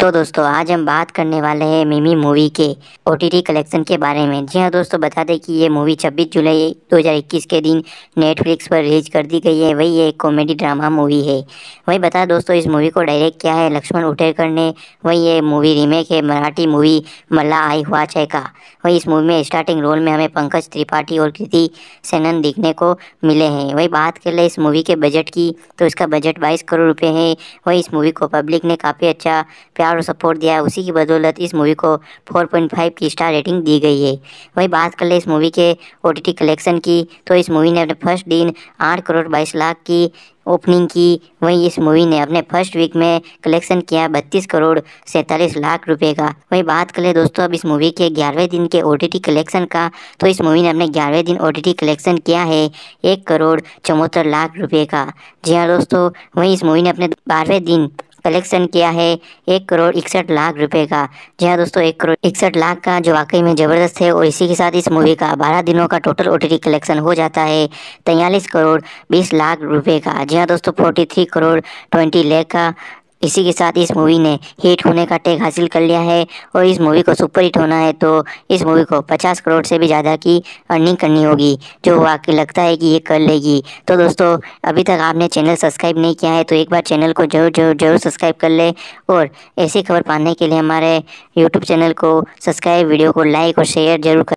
तो दोस्तों आज हम बात करने वाले हैं मिमी मूवी के ओ कलेक्शन के बारे में जी हाँ दोस्तों बता दें कि ये मूवी 26 जुलाई 2021 के दिन नेटफ्लिक्स पर रिलीज कर दी गई है वही एक कॉमेडी ड्रामा मूवी है वही बता दोस्तों इस मूवी को डायरेक्ट किया है लक्ष्मण उटेरकर ने वही ये मूवी रीमेक है मराठी मूवी मल्ला आई हुआ छः का वही इस मूवी में स्टार्टिंग रोल में हमें पंकज त्रिपाठी और कृति सेनन दिखने को मिले हैं वही बात कर ले इस मूवी के बजट की तो इसका बजट बाईस करोड़ रुपये है वही इस मूवी को पब्लिक ने काफ़ी अच्छा प्यार प्यार और सपोर्ट दिया है उसी की बदौलत इस मूवी को 4.5 की स्टार रेटिंग दी गई है वही बात कर ले इस मूवी के ओ कलेक्शन की तो इस मूवी ने अपने फर्स्ट दिन आठ करोड़ बाईस लाख की ओपनिंग की वहीं इस मूवी ने अपने फर्स्ट वीक में कलेक्शन किया बत्तीस करोड़ सैंतालीस लाख रुपए का वहीं बात करें दोस्तों अब इस मूवी के ग्यारहवें दिन के ओ कलेक्शन का तो इस मूवी ने अपने ग्यारहवें दिन ओ कलेक्शन किया है एक करोड़ चौहत्तर लाख रुपए का जी हाँ दोस्तों वहीं इस मूवी ने अपने बारहवें दिन कलेक्शन किया है एक करोड़ इकसठ लाख रुपए का जी हाँ दोस्तों एक करोड़ इकसठ लाख का जो वाकई में ज़बरदस्त है और इसी के साथ इस मूवी का बारह दिनों का टोटल ओ कलेक्शन हो जाता है तैयलीस करोड़ बीस लाख रुपये का जी हाँ दोस्तों फोर्टी थ्री करोड़ ट्वेंटी लेख का इसी के साथ इस मूवी ने हिट होने का टैग हासिल कर लिया है और इस मूवी को सुपर हिट होना है तो इस मूवी को 50 करोड़ से भी ज़्यादा की अर्निंग करनी होगी जो वाकई लगता है कि ये कर लेगी तो दोस्तों अभी तक आपने चैनल सब्सक्राइब नहीं किया है तो एक बार चैनल को जरूर जरूर जरूर सब्सक्राइब कर ले और ऐसी खबर पाने के लिए हमारे यूट्यूब चैनल को सब्सक्राइब वीडियो को लाइक और शेयर जरूर कर